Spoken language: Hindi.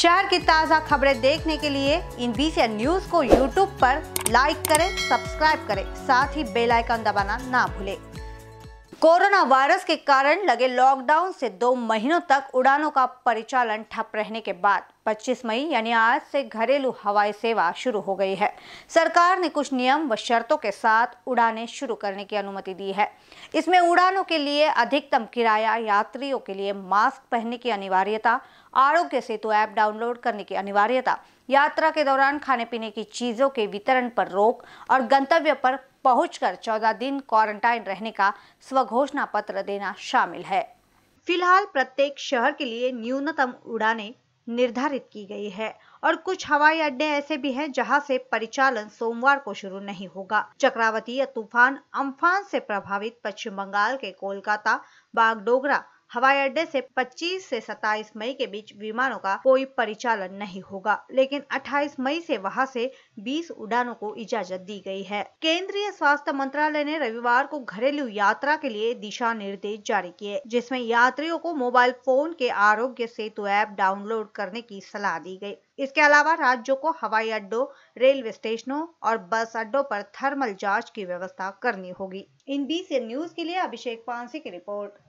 शहर की ताज़ा खबरें देखने के लिए इन बीसी न्यूज़ को यूट्यूब पर लाइक करें सब्सक्राइब करें साथ ही बेल आइकन दबाना ना भूलें कोरोना वायरस के कारण लगे लॉकडाउन से दो महीनों तक उड़ानों का परिचालन ठप रहने के बाद 25 मई यानी आज से घरेलू हवाई सेवा शुरू हो गई है सरकार ने कुछ नियम व शर्तों के साथ उड़ानें शुरू करने की अनुमति दी है इसमें उड़ानों के लिए अधिकतम किराया यात्रियों के लिए मास्क पहनने की अनिवार्यता आरोग्य सेतु ऐप डाउनलोड करने की अनिवार्यता यात्रा के दौरान खाने पीने की चीज़ों के वितरण पर रोक और गंतव्य पर पहुंचकर 14 दिन क्वारंटाइन रहने का स्वघोषणा पत्र देना शामिल है फिलहाल प्रत्येक शहर के लिए न्यूनतम उड़ानें निर्धारित की गई है और कुछ हवाई अड्डे ऐसे भी हैं जहां से परिचालन सोमवार को शुरू नहीं होगा चक्रावती तूफान अम्फान से प्रभावित पश्चिम बंगाल के कोलकाता बागडोगरा हवाई अड्डे से 25 से 27 मई के बीच विमानों का कोई परिचालन नहीं होगा लेकिन 28 मई से वहां से 20 उड़ानों को इजाजत दी गई है केंद्रीय स्वास्थ्य मंत्रालय ने रविवार को घरेलू यात्रा के लिए दिशा निर्देश जारी किए जिसमें यात्रियों को मोबाइल फोन के आरोग्य सेतु ऐप डाउनलोड करने की सलाह दी गयी इसके अलावा राज्यों को हवाई अड्डों रेलवे स्टेशनों और बस अड्डों पर थर्मल जांच की व्यवस्था करनी होगी इन बीस न्यूज के लिए अभिषेक पांसी की रिपोर्ट